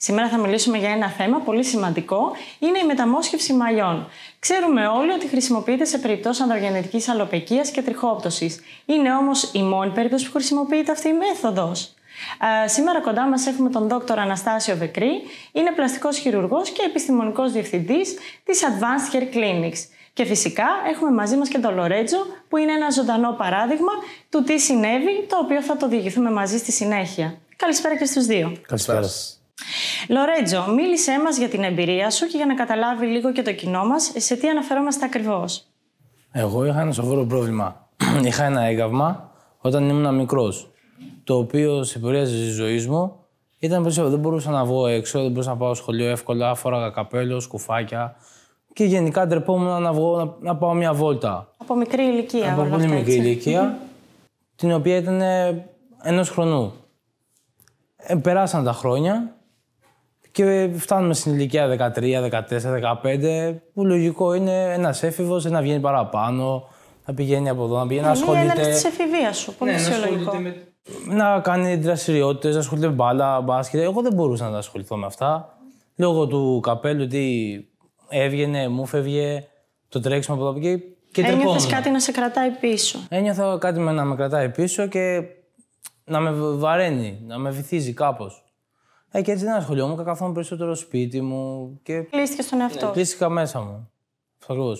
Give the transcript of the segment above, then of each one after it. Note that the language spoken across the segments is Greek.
Σήμερα θα μιλήσουμε για ένα θέμα πολύ σημαντικό, είναι η μεταμόσχευση μαλλιών. Ξέρουμε όλοι ότι χρησιμοποιείται σε περιπτώσεις ανδρογενετικής αλοπεκίας και τριχόπτωσης. Είναι όμως η μόνη περίπτωση που χρησιμοποιείται αυτή η μέθοδος. Ε, σήμερα κοντά μας έχουμε τον Δόκτωρ Αναστάσιο Βεκρή, είναι πλαστικός χειρουργός και επιστημονικός διευθυντής της Advanced Hair Clinics. Και φυσικά έχουμε μαζί μας και τον Λορέτζο που είναι ένα ζωντανό παράδειγμα του τι συνέβη, το οποίο θα το διηγηθούμε μαζί στη συνέχεια. Καλησπέρα και στους δύο. Καλησπέρα. Λορέτζο, μίλησέ μας για την εμπειρία σου και για να καταλάβει λίγο και το κοινό μας σε τι αναφερόμαστε ακριβώς. Εγώ είχα ένα σοβαρό πρόβλημα. είχα ένα έγκαυμα όταν ήμουν μικρός, το οποίο σε πορεία της ζωής μου ήταν πως Δεν μπορούσα να βγω έξω, δεν μπορούσα να πάω σχολείο εύκολα, φοράγα καπέλο, σκουφάκια και γενικά ντρεπόμουν να βγω να, να πάω μια βόλτα. Από μικρή ηλικία. Από πολύ μικρή ηλικία, την οποία ήταν ενός χρονού. Ε, περάσαν τα χρόνια και φτάνουμε στην ηλικία 13, 14, 15, που λογικό είναι ένας έφηβος να βγαίνει παραπάνω, να πηγαίνει από εδώ, να πηγαίνει να ναι, ασχολείται. Είναι της εφηβείας σου, πολύ ναι, φυσιολογικό. Να, με... να κάνει δραστηριότητες, να ασχολείται με μπάλα, μπάσκετ. Εγώ δεν μπορούσα να ασχοληθώ με αυτά. Λόγω του καπέλου, ότι έβγαινε, μου φεύγε, το τρέξιμο από εδώ και εκεί. κάτι να σε κρατάει πίσω. Ένιωθα κάτι να με κρατάει πίσω και να με βαραίνει, να με βυθίζει κάπως. Ε, και έτσι δεν ασχολιόμουν, καθόμουν περισσότερο σπίτι μου. Και... Κλείστηκες στον εαυτό. Ναι, κλείστηκα μέσα μου. Ακριβώ.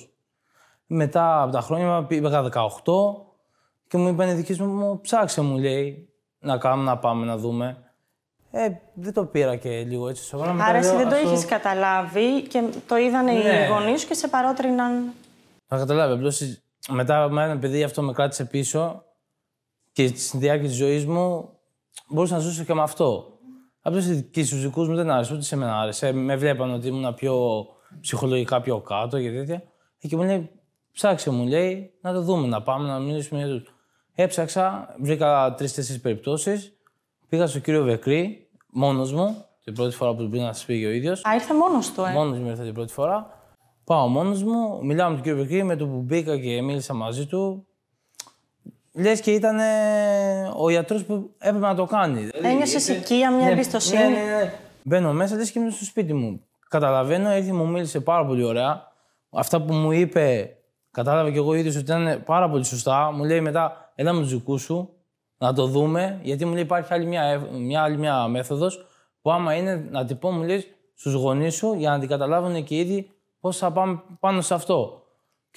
Μετά από τα χρόνια πήγα 18 και μου είπαν οι δικοί μου, ψάξε μου, λέει, να κάνουμε, να πάμε, να δούμε. Ε, δεν το πήρα και λίγο έτσι σοβαρά. Άρα εσύ δεν το είχες καταλάβει και το είδαν ναι. οι γονείς και σε παρότριναν. Θα καταλάβει. Απλώς μετά από ένα παιδί αυτό με κράτησε πίσω και στη διάρκεια της ζωής μου μπορούσα να ζήσω και με αυτό από στους δικούς μου δεν άρεσε, ούτε σε μένα άρεσε. Με βλέπαν ότι ήμουν πιο ψυχολογικά πιο κάτω και τέτοια. Ε, και μου λέει, ψάξε μου, λέει, να το δούμε, να πάμε να μιλήσουμε για του. Έψαξα, βρήκα τρει-τέσσερι περιπτώσεις. Πήγα στον κύριο Βεκρή, μόνος μου, την πρώτη φορά που πήγα να σας πήγε ο ίδιος. Α, ήρθε μόνος του, ε. Μόνος μου ήρθε την πρώτη φορά. Πάω μόνος μου, μιλάω με τον κύριο Βεκρή, με το που μπήκα και μίλησα μαζί του λες και ήταν ο γιατρός που έπρεπε να το κάνει. Δηλαδή, Ένιωσες οικία, μια ναι, ναι, εμπιστοσύνη. Ναι, ναι, Μπαίνω μέσα, λες και είμαι στο σπίτι μου. Καταλαβαίνω, έρθει μου μίλησε πάρα πολύ ωραία. Αυτά που μου είπε, κατάλαβα και εγώ ίδιο ότι ήταν πάρα πολύ σωστά. Μου λέει μετά, έλα με του δικού σου, να το δούμε. Γιατί μου λέει υπάρχει άλλη μια, μια, άλλη μια μέθοδος που άμα είναι να τυπώ, μου λες στους γονείς σου για να την καταλάβουν και ήδη πώς θα πάμε πάνω σε αυτό.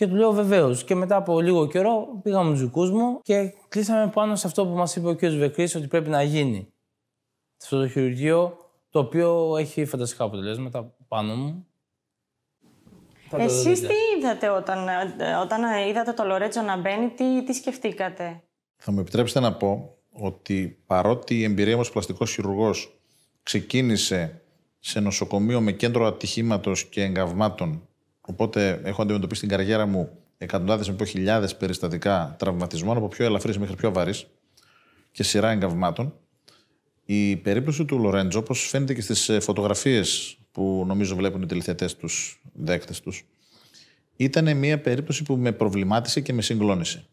Και του λέω βεβαίως. Και μετά από λίγο καιρό πήγαμε τους δικούς μου και κλείσαμε πάνω σε αυτό που μας είπε ο κ. Βεκρής ότι πρέπει να γίνει. Σε αυτό το χειρουργείο, το οποίο έχει φανταστικά αποτελέσματα πάνω μου. Εσεί τι είδατε όταν, όταν είδατε το Λορέτζο να μπαίνει, τι, τι σκεφτήκατε. Θα μου επιτρέψετε να πω ότι παρότι η εμπειρία μου ως πλαστικός χειρουργός ξεκίνησε σε νοσοκομείο με κέντρο ατυχήματος και εγκαυμάτων Οπότε έχω αντιμετωπίσει την καριέρα μου εκατοντάδες με χιλιάδες περιστατικά τραυματισμών, από πιο ελαφρύς μέχρι πιο βαρύς και σειρά εγκαυμάτων. Η περίπτωση του Λορέντζο, όπως φαίνεται και στις ε, φωτογραφίες που νομίζω βλέπουν οι τηλεθετέ του δέκτες τους, ήταν μια περίπτωση που με προβλημάτισε και με συγκλώνησε.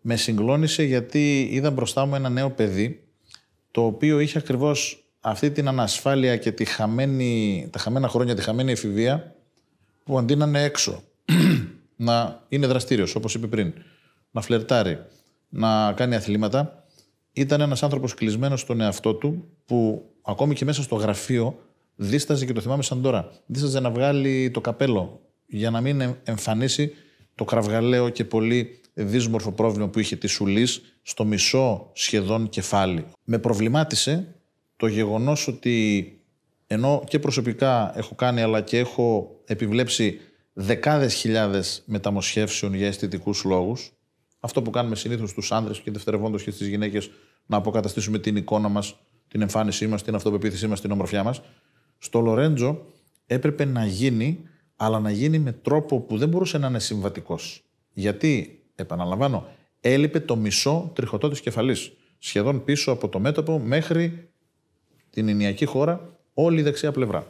Με συγκλώνησε γιατί είδα μπροστά μου ένα νέο παιδί το οποίο είχε ακριβώς αυτή την ανασφάλεια και τη χαμένη, τα χαμένα χρόνια, τη χαμένη εφηβεία που αντί να είναι έξω, να είναι δραστήριος, όπως είπε πριν, να φλερτάρει, να κάνει αθλήματα, ήταν ένας άνθρωπος κλεισμένος στον εαυτό του που ακόμη και μέσα στο γραφείο δίσταζε και το θυμάμαι σαν τώρα. Δίσταζε να βγάλει το καπέλο για να μην εμφανίσει το κραυγαλαίο και πολύ δύσμορφο πρόβλημα που είχε τη Σουλής στο μισό σχεδόν κεφάλι. Με προβλημάτισε το γεγονός ότι ενώ και προσωπικά έχω κάνει αλλά και έχω επιβλέψει δεκάδες χιλιάδες μεταμοσχεύσεων για αισθητικούς λόγους. Αυτό που κάνουμε συνήθως στους άνδρες και δευτερευόντως και στις γυναίκες να αποκαταστήσουμε την εικόνα μας, την εμφάνισή μας, την αυτοπεποίθησή μας, την ομορφιά μας. Στο Λορέντζο έπρεπε να γίνει, αλλά να γίνει με τρόπο που δεν μπορούσε να είναι συμβατικός. Γιατί, επαναλαμβάνω, έλειπε το μισό τριχωτό της κεφαλής. Σχεδόν πίσω από το μέτωπο μέχρι την ενιακή χώρα Όλη η δεξιά πλευρά.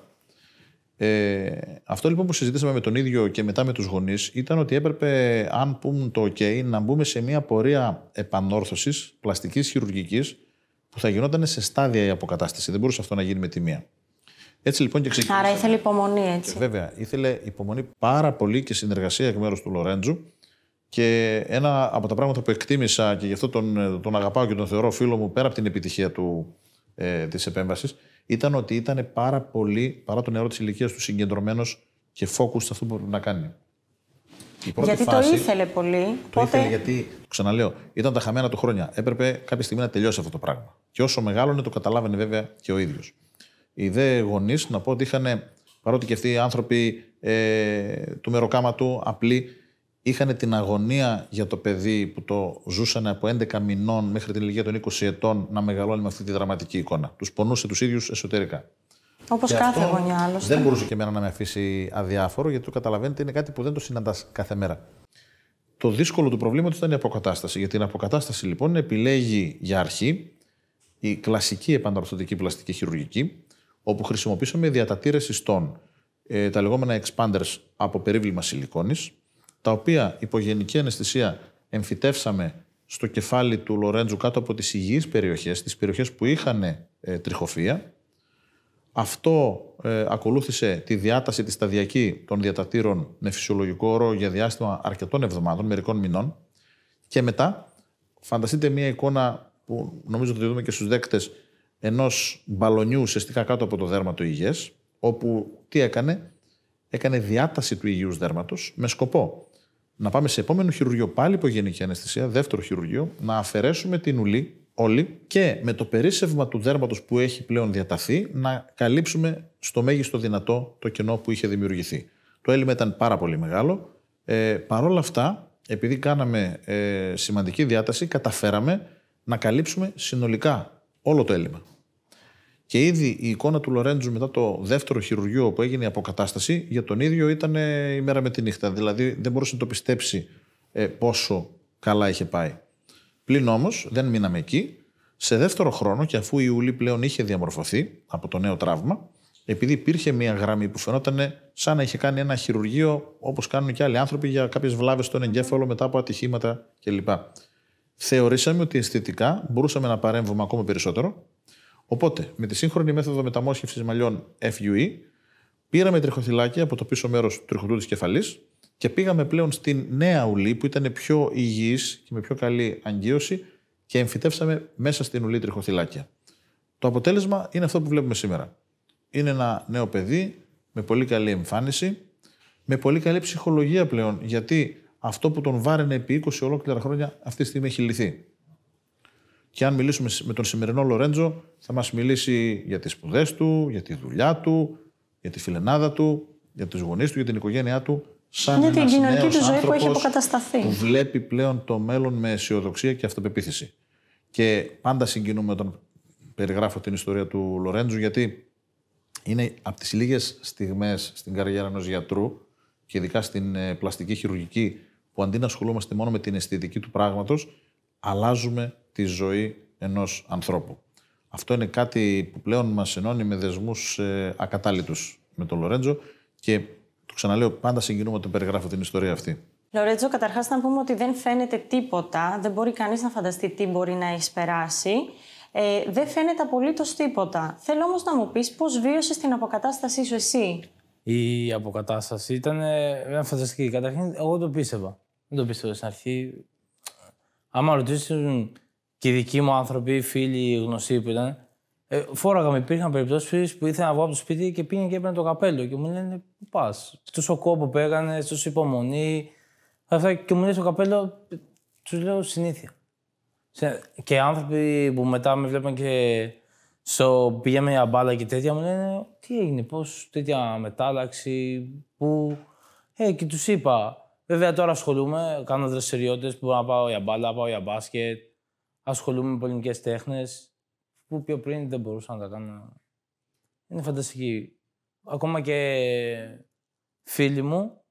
Ε, αυτό λοιπόν που συζητήσαμε με τον ίδιο και μετά με τους γονείς ήταν ότι έπρεπε, αν πούμε το OK, να μπούμε σε μια πορεία επανόρθωσης, πλαστικής, χειρουργικής, που θα γινόταν σε στάδια η αποκατάσταση. Δεν μπορούσε αυτό να γίνει με τη μία. Έτσι λοιπόν και ξεκινήσαμε. Άρα ήθελε υπομονή, έτσι. Ε, βέβαια, ήθελε υπομονή πάρα πολύ και συνεργασία εκ μέρους του Λορέντζου. Και ένα από τα πράγματα που εκτίμησα και γι' αυτό τον, τον αγαπάω και τον θεωρώ φίλο μου πέρα από την επιτυχία του, ε, της επέμβασης ήταν ότι ήταν πάρα πολύ, παρά το νερό της ηλικίας του, συγκεντρωμένος και φόκου σε αυτό που πρέπει να κάνει. γιατί το ήθελε πολύ. Το ήθελε γιατί, ξαναλέω, ήταν τα χαμένα του χρόνια. Έπρεπε κάποια στιγμή να τελειώσει αυτό το πράγμα. Και όσο μεγάλωνε, το καταλάβαινε βέβαια και ο ίδιος. Οι δε γονείς, να πω ότι είχαν, παρότι και αυτοί οι άνθρωποι ε, του απλοί, είχαν την αγωνία για το παιδί που το ζούσαν από 11 μηνών μέχρι την ηλικία των 20 ετών να μεγαλώνει με αυτή τη δραματική εικόνα. Τους πονούσε τους ίδιους εσωτερικά. Όπως κάθε γωνία άλλωστε. Δεν μπορούσε και εμένα να με αφήσει αδιάφορο, γιατί το καταλαβαίνετε είναι κάτι που δεν το συναντάς κάθε μέρα. Το δύσκολο του προβλήματος ήταν η αποκατάσταση. Για την αποκατάσταση λοιπόν επιλέγει για αρχή η κλασική επαναρθωτική πλαστική χειρουργική, όπου χρησιμοποιήσαμε διατατήρες ιστών, ε, τα λεγόμενα expanders από περίβλημα σιλικόνης, τα οποία υπογενική αναισθησία εμφυτεύσαμε στο κεφάλι του Λορέντζου κάτω από τις υγιείς περιοχές, τις περιοχές που είχαν ε, τριχοφία. Αυτό ε, ακολούθησε τη διάταση τη σταδιακή των διατατήρων με φυσιολογικό όρο για διάστημα αρκετών εβδομάδων, μερικών μηνών. Και μετά, φανταστείτε μία εικόνα που νομίζω ότι δούμε και στους δέκτες ενός μπαλονιού ουσιαστικά κάτω από το δέρμα του υγιές, όπου τι έκανε, έκανε διάταση του υγιούς δέρματος με σκοπό να πάμε σε επόμενο χειρουργείο πάλι υπογενική αναισθησία, δεύτερο χειρουργείο, να αφαιρέσουμε την ουλή όλη και με το περίσευμα του δέρματος που έχει πλέον διαταθεί να καλύψουμε στο μέγιστο δυνατό το κενό που είχε δημιουργηθεί. Το έλλειμμα ήταν πάρα πολύ μεγάλο. Ε, Παρ' όλα αυτά, επειδή κάναμε ε, σημαντική διάταση, καταφέραμε να καλύψουμε συνολικά όλο το έλλειμμα. Και ήδη η εικόνα του Λορέντζου μετά το δεύτερο χειρουργείο που έγινε η αποκατάσταση για τον ίδιο ήταν ε, η μέρα με τη νύχτα. Δηλαδή δεν μπορούσε να το πιστέψει ε, πόσο καλά είχε πάει. Πλην όμως δεν μείναμε εκεί. Σε δεύτερο χρόνο και αφού η Ιουλή πλέον είχε διαμορφωθεί από το νέο τραύμα, επειδή υπήρχε μια γραμμή που φαινόταν ε, σαν να είχε κάνει ένα χειρουργείο όπως κάνουν και άλλοι άνθρωποι για κάποιες βλάβες στον εγκέφαλο μετά από ατυχήματα κλπ. Θεωρήσαμε ότι αισθητικά μπορούσαμε να παρέμβουμε ακόμα περισσότερο Οπότε, με τη σύγχρονη μέθοδο μεταμόσχευσης μαλλιών FUE, πήραμε τριχοθυλάκια από το πίσω μέρος του τριχοτού της κεφαλής και πήγαμε πλέον στην νέα ουλή που ήταν πιο υγιής και με πιο καλή αγκίωση και εμφυτεύσαμε μέσα στην ουλή τριχοθυλάκια. Το αποτέλεσμα είναι αυτό που βλέπουμε σήμερα. Είναι ένα νέο παιδί με πολύ καλή εμφάνιση, με πολύ καλή ψυχολογία πλέον, γιατί αυτό που τον βάραινε επί 20 ολόκληρα χρόνια αυτή τη στιγμή έχει λυθεί. Και αν μιλήσουμε με τον σημερινό Λορέντζο, θα μας μιλήσει για τις σπουδές του, για τη δουλειά του, για τη φιλενάδα του, για τους γονείς του, για την οικογένειά του. Σαν είναι την κοινωνική του ζωή που έχει αποκατασταθεί. βλέπει πλέον το μέλλον με αισιοδοξία και αυτοπεποίθηση. Και πάντα συγκινούμε όταν περιγράφω την ιστορία του Λορέντζου, γιατί είναι από τις λίγες στιγμές στην καριέρα ενός γιατρού και ειδικά στην ε, πλαστική χειρουργική, που αντί να ασχολούμαστε μόνο με την αισθητική του πράγματος, αλλάζουμε τη ζωή ενός ανθρώπου. Αυτό είναι κάτι που πλέον μας ενώνει με δεσμούς ε, ακατάλητους με τον Λορέντζο και το ξαναλέω πάντα συγκινούμε όταν περιγράφω την ιστορία αυτή. Λορέντζο, καταρχάς να πούμε ότι δεν φαίνεται τίποτα, δεν μπορεί κανείς να φανταστεί τι μπορεί να έχει περάσει. Ε, δεν φαίνεται απολύτως τίποτα. Θέλω όμως να μου πεις πώς βίωσες την αποκατάστασή σου εσύ. Η αποκατάσταση ήταν ε, ε, φανταστική. Καταρχήν, εγώ το πίστευα. Δεν το πίστευα στην αρχή. Άμα ρωτήσουν ε, και οι δικοί μου άνθρωποι, οι φίλοι, γνωστοί που ήταν, ε, υπήρχαν περιπτώσεις που ήθελα να βγω από το σπίτι και πήγαινε και έπαιρνε το καπέλο και μου λένε Πού πας. τόσο κοπο που έκανε, υπομονή. Αυτά και μου λέει το καπέλο, τους λέω συνήθεια. Και άνθρωποι που μετά με βλέπαν και στο πήγαμε για μπάλα και τέτοια μου λένε Τι έγινε, πώς τέτοια μετάλλαξη, πού. Ε, και τους είπα. Βέβαια τώρα ασχολούμαι, κάνω δραστηριότητες που μπορώ να πάω για μπάλα, πάω για μπάσκετ, ασχολούμαι με πολεμικέ τέχνες, που πιο πριν δεν μπορούσα να τα κάνω. Είναι φανταστική. Ακόμα και φίλοι μου,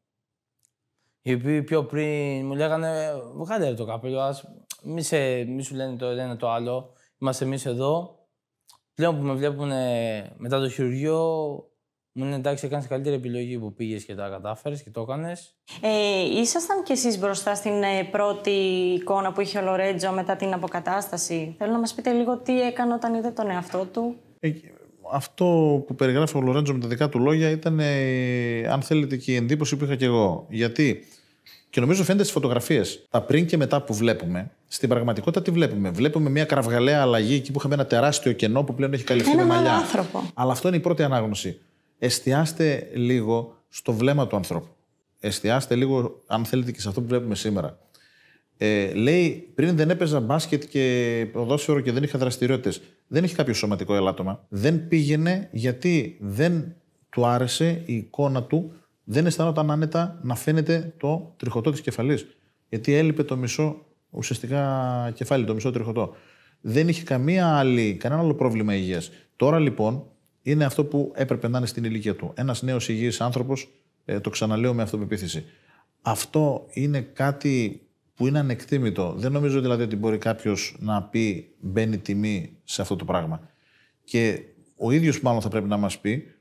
οι οποίοι πιο πριν μου λέγανε «Βγάλε το καπέλο, ας μη, σε, μη σου λένε το ένα το άλλο, είμαστε εμείς εδώ». Πλέον που με βλέπουν μετά το χειρουργείο, μου είναι ναι, εντάξει, έκανες καλύτερη επιλογή που πήγες και τα κατάφερες και το έκανες. Ε, ήσασταν κι εσείς μπροστά στην ε, πρώτη εικόνα που είχε ο Λορέτζο μετά την αποκατάσταση. Θέλω να μας πείτε λίγο τι έκανε όταν είδε τον εαυτό του. Ε, αυτό που περιγράφει ο Λορέντζο με τα δικά του λόγια ήταν, ε, αν θέλετε, και η εντύπωση που είχα κι εγώ. Γιατί, και νομίζω φαίνεται στις φωτογραφίες, τα πριν και μετά που βλέπουμε, στην πραγματικότητα τι βλέπουμε. Βλέπουμε μια κραυγαλαία αλλαγή εκεί που είχαμε ένα τεράστιο κενό που πλέον έχει καλυφθεί με μαλλιά. Αλλά αυτό είναι η πρώτη ανάγνωση εστιάστε λίγο στο βλέμμα του ανθρώπου. Εστιάστε λίγο, αν θέλετε, και σε αυτό που βλέπουμε σήμερα. Ε, λέει, πριν δεν έπαιζα μπάσκετ και ποδόσφαιρο και δεν είχα δραστηριότητες. Δεν είχε κάποιο σωματικό ελάττωμα. Δεν πήγαινε γιατί δεν του άρεσε η εικόνα του, δεν αισθανόταν άνετα να φαίνεται το τριχωτό της κεφαλής. Γιατί έλειπε το μισό ουσιαστικά κεφάλι, το μισό τριχωτό. Δεν είχε καμία άλλη, κανένα άλλο πρόβλημα υγείας. Τώρα λοιπόν είναι αυτό που έπρεπε να είναι στην ηλικία του. Ένας νέος υγιής άνθρωπος, ε, το ξαναλέω με αυτοπεποίθηση. Αυτό είναι κάτι που είναι ανεκτήμητο. Δεν νομίζω δηλαδή ότι μπορεί κάποιος να πει μπαίνει τιμή σε αυτό το πράγμα. Και ο ίδιος μάλλον θα πρέπει να μας πει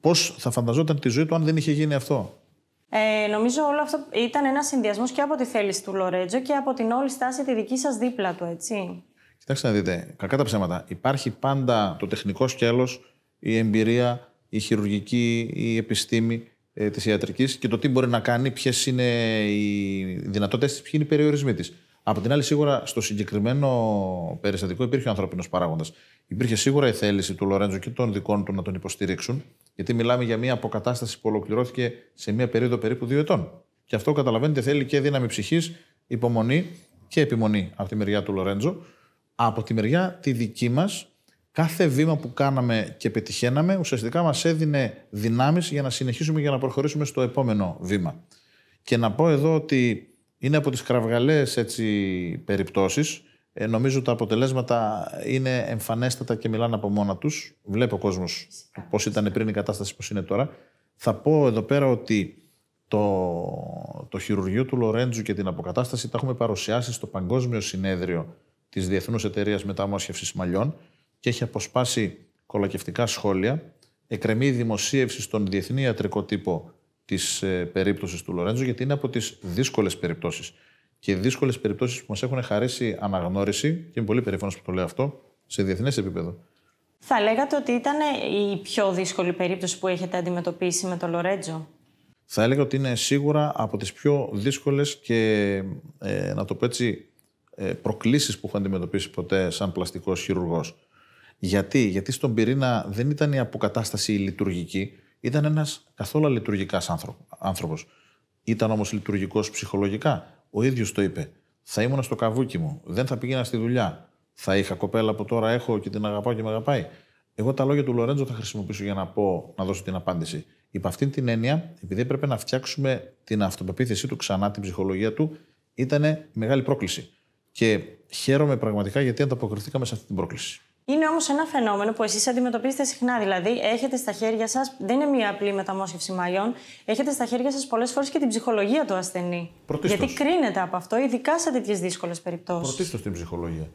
πώς θα φανταζόταν τη ζωή του αν δεν είχε γίνει αυτό. Ε, νομίζω όλο αυτό ήταν ένας συνδυασμός και από τη θέληση του Λορέτζο και από την όλη στάση τη δική σας δίπλα του, έτσι. Κοιτάξτε να δείτε, κακά τα ψέματα. Υπάρχει πάντα το τεχνικό σκέλος, η εμπειρία, η χειρουργική, η επιστήμη ε, της ιατρικής και το τι μπορεί να κάνει, ποιες είναι οι δυνατότητες της, ποιοι είναι οι περιορισμοί της. Από την άλλη, σίγουρα στο συγκεκριμένο περιστατικό υπήρχε ο ανθρώπινος παράγοντας. Υπήρχε σίγουρα η θέληση του Λορέντζο και των δικών του να τον υποστηρίξουν, γιατί μιλάμε για μια αποκατάσταση που ολοκληρώθηκε σε μια περίοδο περίπου δύο ετών. Και αυτό καταλαβαίνετε θέλει και δύναμη ψυχής, υπομονή και επιμονή από τη μεριά του Λορέντζο. Από τη μεριά τη δική μας, κάθε βήμα που κάναμε και πετυχαίναμε ουσιαστικά μας έδινε δυνάμεις για να συνεχίσουμε για να προχωρήσουμε στο επόμενο βήμα. Και να πω εδώ ότι είναι από τις κραυγαλαίες έτσι, περιπτώσεις. Ε, νομίζω τα αποτελέσματα είναι εμφανέστατα και μιλάνε από μόνα τους. Βλέπω ο κόσμος πώς ήταν πριν η κατάσταση, πώς είναι τώρα. Θα πω εδώ πέρα ότι το, το χειρουργείο του Λορέντζου και την αποκατάσταση τα έχουμε παρουσιάσει στο Παγκόσμιο Συνέδριο της Διεθνούς εταιρείας Μεταμόσχευσης Μαλλιών και έχει αποσπάσει κολακευτικά σχόλια, εκκρεμεί δημοσίευση στον διεθνή ιατρικό τύπο της ε, περίπτωσης του Λορέντζο, γιατί είναι από τις δύσκολες περιπτώσεις. Και δύσκολες περιπτώσεις που μας έχουν χαρίσει αναγνώριση, και είμαι πολύ περήφανος που το λέω αυτό, σε διεθνές επίπεδο. Θα λέγατε ότι ήταν η πιο δύσκολη περίπτωση που έχετε αντιμετωπίσει με τον Λορέντζο. Θα έλεγα ότι είναι σίγουρα από τις πιο δύσκολες και, ε, να το πω έτσι, ε, προκλήσεις που έχω αντιμετωπίσει ποτέ σαν πλαστικός χειρουργός. Γιατί, γιατί στον πυρήνα δεν ήταν η αποκατάσταση η λειτουργική, ήταν ένας καθόλου λειτουργικά άνθρωπος. Ήταν όμως λειτουργικός ψυχολογικά. Ο ίδιος το είπε. Θα ήμουν στο καβούκι μου, δεν θα πήγαινα στη δουλειά. Θα είχα κοπέλα που τώρα έχω και την αγαπάω και με αγαπάει. Εγώ τα λόγια του Λορέντζο θα χρησιμοποιήσω για να πω, να δώσω την απάντηση. Υπ' αυτήν την έννοια, επειδή έπρεπε να φτιάξουμε την αυτοπεποίθησή του ξανά, την ψυχολογία του, ήταν μεγάλη πρόκληση. Και χαίρομαι πραγματικά γιατί ανταποκριθήκαμε σε αυτή την πρόκληση. Είναι όμως ένα φαινόμενο που εσείς αντιμετωπίζετε συχνά. Δηλαδή, έχετε στα χέρια σας, δεν είναι μία απλή μεταμόσχευση μαλλιών. έχετε στα χέρια σας πολλές φορές και την ψυχολογία του ασθενή. Πρωτίστως. Γιατί κρίνεται από αυτό, ειδικά σε τέτοιες δύσκολες περιπτώσεις. Πρωτίστως την ψυχολογία.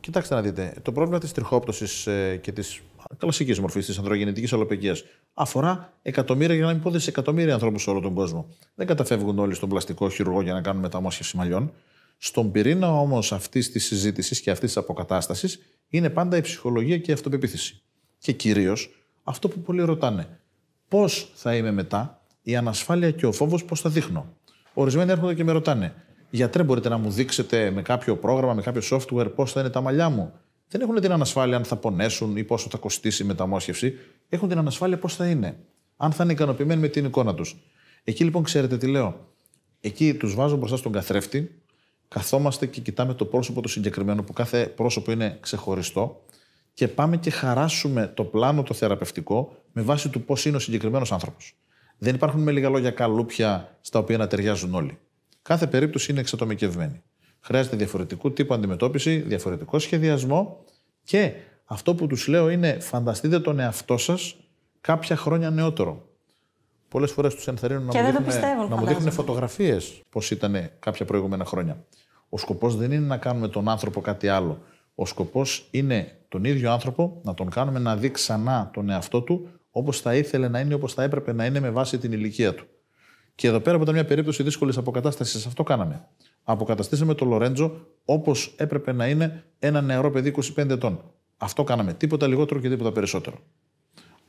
Κοιτάξτε να δείτε, το πρόβλημα της τριχόπτωσης ε, και της κλασικής μορφής της ανδρογεννητικής αλλοπαικία αφορά εκατομμύρια, για να μην πω δισεκατομμύρια ανθρώπους σε όλο τον κόσμο. Δεν καταφεύγουν όλοι στον πλαστικό χειρουργό για να κάνουν μεταμόσχευση μαλλιών. Στον πυρήνα όμως αυτής της συζήτησης και αυτής της αποκατάστασης είναι πάντα η ψυχολογία και η αυτοπεποίθηση. Και κυρίως αυτό που πολλοί ρωτάνε. Πώς θα είμαι μετά, η ανασφάλεια και ο φόβος, πώς θα δείχνω. Ορισμένοι έρχονται και με ρωτάνε, Γιατρέ, μπορείτε να μου δείξετε με κάποιο πρόγραμμα, με κάποιο software, πώς θα είναι τα μαλλιά μου. Δεν έχουν την ανασφάλεια αν θα πονέσουν ή πόσο θα κοστίσει η μεταμόσχευση. Έχουν την ανασφάλεια πώς θα είναι. Αν θα είναι ικανοποιημένοι με την εικόνα τους. Εκεί λοιπόν, ξέρετε τι λέω. Εκεί τους βάζω μπροστά στον καθρέφτη καθόμαστε και κοιτάμε το πρόσωπο του συγκεκριμένου, που κάθε πρόσωπο είναι ξεχωριστό, και πάμε και χαράσουμε το πλάνο το θεραπευτικό με βάση του πώς είναι ο συγκεκριμένος άνθρωπος. Δεν υπάρχουν με λίγα λόγια καλούπια στα οποία να ταιριάζουν όλοι. Κάθε περίπτωση είναι εξατομικευμένη. Χρειάζεται διαφορετικού τύπου αντιμετώπιση, διαφορετικό σχεδιασμό και αυτό που τους λέω είναι φανταστείτε τον εαυτό σας κάποια χρόνια νεότερο πολλές φορές τους ενθαρρύνουν να, μου δείχνουν, να δείχνουν φωτογραφίες πώς ήταν κάποια προηγούμενα χρόνια. Ο σκοπός δεν είναι να κάνουμε τον άνθρωπο κάτι άλλο. Ο σκοπός είναι τον ίδιο άνθρωπο να τον κάνουμε να δει ξανά τον εαυτό του όπως θα ήθελε να είναι, όπως θα έπρεπε να είναι με βάση την ηλικία του. Και εδώ πέρα που ήταν μια περίπτωση δύσκολης αποκατάστασης, αυτό κάναμε. Αποκαταστήσαμε τον Λορέντζο όπως έπρεπε να είναι ένα νεαρό παιδί 25 ετών. Αυτό κάναμε. Τίποτα λιγότερο και τίποτα περισσότερο.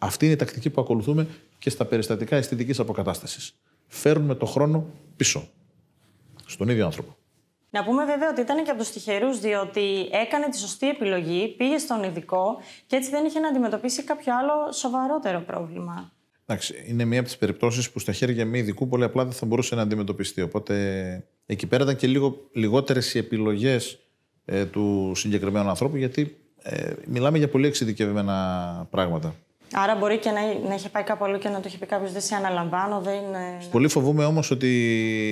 Αυτή είναι η τακτική που ακολουθούμε και στα περιστατικά αισθητικής αποκατάστασης. Φέρνουμε το χρόνο πίσω. Στον ίδιο άνθρωπο. Να πούμε βέβαια ότι ήταν και από τους τυχερούς, διότι έκανε τη σωστή επιλογή, πήγε στον ειδικό και έτσι δεν είχε να αντιμετωπίσει κάποιο άλλο σοβαρότερο πρόβλημα. Εντάξει, είναι μία από τις περιπτώσεις που στα χέρια μη ειδικού πολύ απλά δεν θα μπορούσε να αντιμετωπιστεί. Οπότε εκεί πέρα ήταν και λίγο λιγότερες οι επιλογές ε, του συγκεκριμένου ανθρώπου, γιατί ε, μιλάμε για πολύ εξειδικευμένα πράγματα. Άρα μπορεί και να, να είχε πάει κάπου αλλού και να του είχε πει κάποιος Δεν σε αναλαμβάνω, δεν είναι. Πολύ φοβούμαι όμως ότι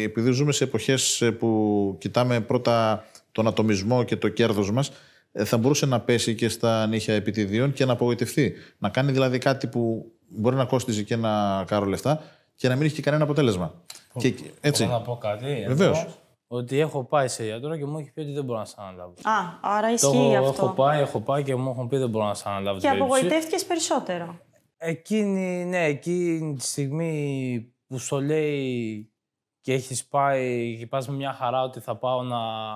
επειδή ζούμε σε εποχές ε, που κοιτάμε πρώτα τον ατομισμό και το κέρδος μας, ε, θα μπορούσε να πέσει και στα νύχια επιτιδίων και να απογοητευτεί. Να κάνει δηλαδή κάτι που μπορεί να κόστιζε και να κάρο λεφτά και να μην έχει κανένα αποτέλεσμα. έτσι. Μπορώ να πω κάτι. Βεβαίως ότι έχω πάει σε γιατρό και μου έχει πει ότι δεν μπορώ να σε αναλάβω. Α, άρα ισχύει έχω, αυτό. Έχω πάει, έχω πάει και μου έχουν πει δεν μπορώ να σε αναλάβω. Και απογοητεύτηκες περισσότερο. Εκείνη, ναι, εκείνη τη στιγμή που σου λέει και έχεις πάει και πας με μια χαρά ότι θα πάω να,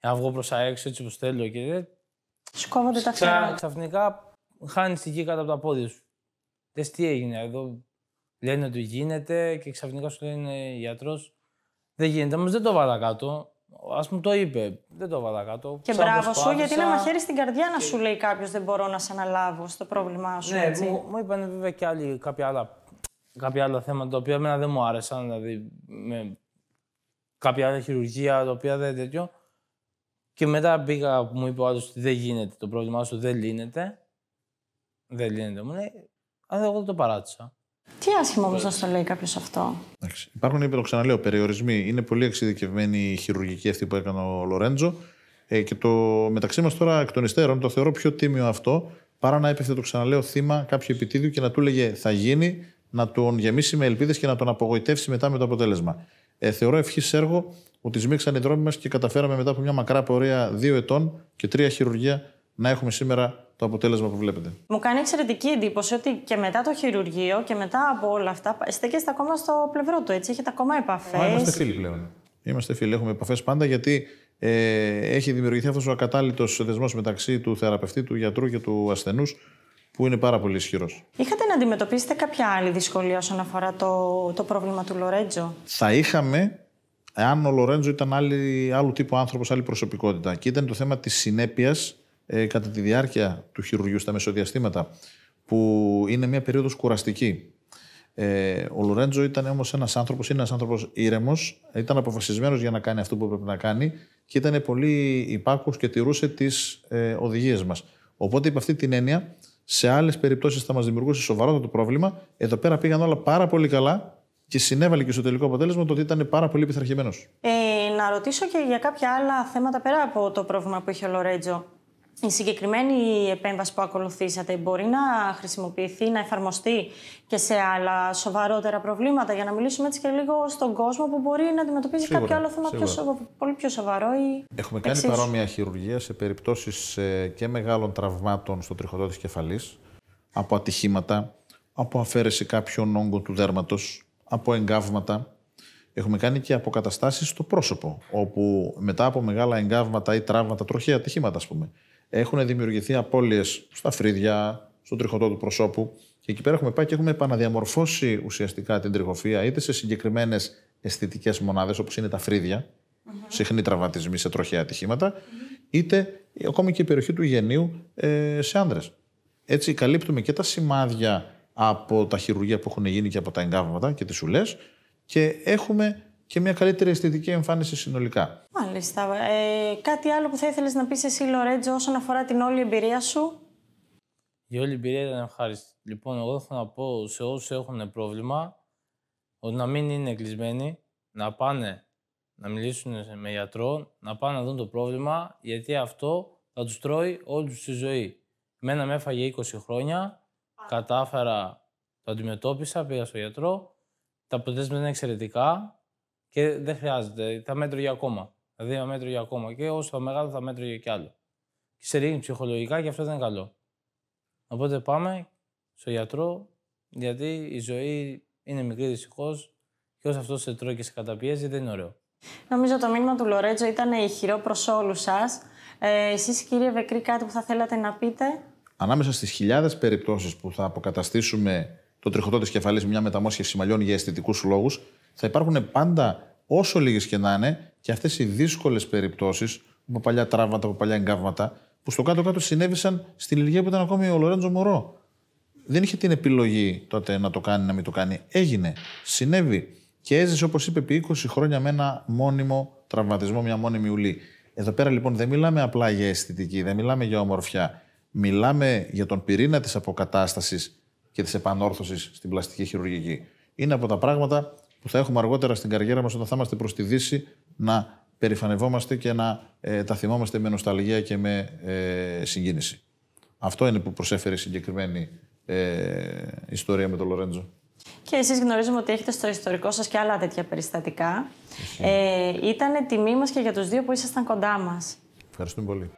να βγω προς τα έξω έτσι όπως θέλω και δεν. Σκόβονται τα χέρια. Ξαφνικά χάνεις τη γη κάτω από τα πόδια σου. Δε τι έγινε εδώ. Λένε ότι γίνεται και ξαφνικά σου λένε «Ε, γιατρός δεν γίνεται, όμως δεν το βάλα κάτω. Ας μου το είπε, δεν το βάλα κάτω. Και μπράβο σου, γιατί είναι μαχαίρι στην καρδιά να σου λέει κάποιος: Δεν μπορώ να σε αναλάβω στο πρόβλημά σου. Ναι, έτσι. μου, μου είπαν βέβαια και άλλοι κάποια άλλα, κάποια θέματα τα οποία εμένα δεν μου άρεσαν. Δηλαδή, με κάποια άλλα χειρουργία τα οποία δεν τέτοιο. Και μετά πήγα που μου είπε ο άλλος ότι δεν γίνεται, το πρόβλημά σου δεν λύνεται. Δεν λύνεται, μου λέει. Αλλά εγώ δεν το παράτησα. Τι άσχημα όμως να το λέει κάποιος αυτό. Υπάρχουν, το ξαναλέω, περιορισμοί. Είναι πολύ εξειδικευμένη η χειρουργική αυτή που έκανε ο Λορέντζο. Ε, και το μεταξύ μας τώρα εκ των υστέρων το θεωρώ πιο τίμιο αυτό παρά να έπεφτε το ξαναλέω θύμα κάποιου επιτίδιου και να του έλεγε θα γίνει, να τον γεμίσει με ελπίδες και να τον απογοητεύσει μετά με το αποτέλεσμα. Ε, θεωρώ ευχής έργο ότι σμίξαν οι δρόμοι μας και καταφέραμε μετά από μια μακρά πορεία δύο ετών και τρία χειρουργία να έχουμε σήμερα το αποτέλεσμα που βλέπετε. Μου κάνει εξαιρετική εντύπωση ότι και μετά το χειρουργείο και μετά από όλα αυτά στέκεστε ακόμα στο πλευρό του, έτσι. Έχετε ακόμα επαφές. Είμαστε φίλοι πλέον. Είμαστε φίλοι, έχουμε επαφές πάντα γιατί ε, έχει δημιουργηθεί αυτός ο ακατάλητο δεσμός μεταξύ του θεραπευτή, του γιατρού και του ασθενούς που είναι πάρα πολύ ισχυρός. Είχατε να αντιμετωπίσετε κάποια άλλη δυσκολία όσον αφορά το, το πρόβλημα του Λορέντζο. Θα είχαμε εάν ο Λορέντζο ήταν άλλη, άλλου τύπου άνθρωπος, άλλη προσωπικότητα. Και ήταν το θέμα της συνέπειας ε, κατά τη διάρκεια του χειρουργείου στα μεσοδιαστήματα, που είναι μια περίοδος κουραστική. Ε, ο Λορέντζο ήταν όμως ένας άνθρωπος, είναι ένας άνθρωπος ήρεμος, ήταν αποφασισμένος για να κάνει αυτό που έπρεπε να κάνει και ήταν πολύ υπάκο και τηρούσε τις ε, οδηγίες μας. Οπότε, υπ' αυτή την έννοια, σε άλλες περιπτώσεις θα μας δημιουργούσε σοβαρότατο πρόβλημα. Εδώ πέρα πήγαν όλα πάρα πολύ καλά και συνέβαλε και στο τελικό αποτέλεσμα το ότι ήταν πάρα πολύ πειθαρχημένο. Ε, να ρωτήσω και για κάποια άλλα θέματα πέρα από το πρόβλημα που είχε ο Λορέτζο. Η συγκεκριμένη επέμβαση που ακολουθήσατε μπορεί να χρησιμοποιηθεί, να εφαρμοστεί και σε άλλα σοβαρότερα προβλήματα για να μιλήσουμε έτσι και λίγο στον κόσμο που μπορεί να αντιμετωπίζει σίγουρα, κάποιο άλλο θέμα πιο σοβα... πολύ πιο σοβαρό. Ή... Έχουμε κάνει παρόμοια χειρουργία σε περιπτώσεις ε, και μεγάλων τραυμάτων στο τριχωτό τη κεφαλής, από ατυχήματα, από αφαίρεση κάποιων όγκων του δέρματος, από εγκάβματα. Έχουμε κάνει και αποκαταστάσεις στο πρόσωπο, όπου μετά από μεγάλα εγκάβματα ή τραύματα, τροχαία ατυχήματα ας πούμε, έχουν δημιουργηθεί απώλειες στα φρύδια, στο τριχωτό του προσώπου. Και εκεί πέρα έχουμε πάει και έχουμε επαναδιαμορφώσει ουσιαστικά την τριχοφία είτε σε συγκεκριμένες αισθητικές μονάδες, όπως είναι τα φρύδια, τραυματισμοί σε τροχαία ατυχήματα, είτε ακόμη και η περιοχή του γενείου ε, σε άνδρες. Έτσι, καλύπτουμε και τα σημάδια από τα χειρουργία που έχουν γίνει και από τα εγκάβματα και τις ουλές και έχουμε και μια καλύτερη αισθητική εμφάνιση συνολικά. Μάλιστα. Ε, κάτι άλλο που θα ήθελες να πεις εσύ, Λορέτζο, όσον αφορά την όλη εμπειρία σου. Η όλη εμπειρία ήταν ευχάριστη. Λοιπόν, εγώ θα να πω σε όσους έχουν πρόβλημα ότι να μην είναι κλεισμένοι, να πάνε να μιλήσουν με γιατρό, να πάνε να δουν το πρόβλημα, γιατί αυτό θα τους τρώει όλους τους τη ζωή. Μένα με έφαγε 20 χρόνια, κατάφερα, το αντιμετώπισα, πήγα στο γιατρό, τα αποτέλεσμα είναι εξαιρετικά, και δεν χρειάζεται. Θα μέτρωγε ακόμα. Δηλαδή, θα μέτρωγε ακόμα. Και όσο θα μεγάλο, θα μέτρωγε κι άλλο. Και σε ρίχνει ψυχολογικά και αυτό δεν είναι καλό. Οπότε πάμε στο γιατρό, γιατί η ζωή είναι μικρή δυστυχώς. Και όσο αυτό σε τρώει και σε καταπιέζει, δεν είναι ωραίο. Νομίζω το μήνυμα του Λορέτζο ήταν ηχηρό προς όλους σας. Ε, Εσείς, κύριε Βεκρή, κάτι που θα θέλατε να πείτε. Ανάμεσα στις χιλιάδες περιπτώσεις που θα αποκαταστήσουμε το τριχωτό της κεφαλής με μια μεταμόσχευση μαλλιών για αισθητικούς λόγους, θα υπάρχουν πάντα όσο λίγες και να είναι και αυτές οι δύσκολες περιπτώσεις από παλιά τραύματα, από παλιά εγκάβματα, που στο κάτω-κάτω συνέβησαν στην ηλικία που ήταν ακόμη ο Λορέντζο Μωρό. Δεν είχε την επιλογή τότε να το κάνει, να μην το κάνει. Έγινε. Συνέβη. Και έζησε, όπως είπε, επί 20 χρόνια με ένα μόνιμο τραυματισμό, μια μόνιμη ουλή. Εδώ πέρα λοιπόν δεν μιλάμε απλά για αισθητική, δεν μιλάμε για ομορφιά. Μιλάμε για τον πυρήνα της αποκατάστασης και της επανόρθωσης στην πλαστική χειρουργική. Είναι από τα πράγματα που θα έχουμε αργότερα στην καριέρα μας όταν θα είμαστε προς τη Δύση να περηφανευόμαστε και να ε, τα θυμόμαστε με νοσταλγία και με ε, συγκίνηση. Αυτό είναι που προσέφερε η συγκεκριμένη ε, ιστορία με τον Λορέντζο. Και εσείς γνωρίζουμε ότι έχετε στο ιστορικό σας και άλλα τέτοια περιστατικά. Ε, Ήταν τιμή μας και για τους δύο που ήσασταν κοντά μας. Ευχαριστούμε πολύ.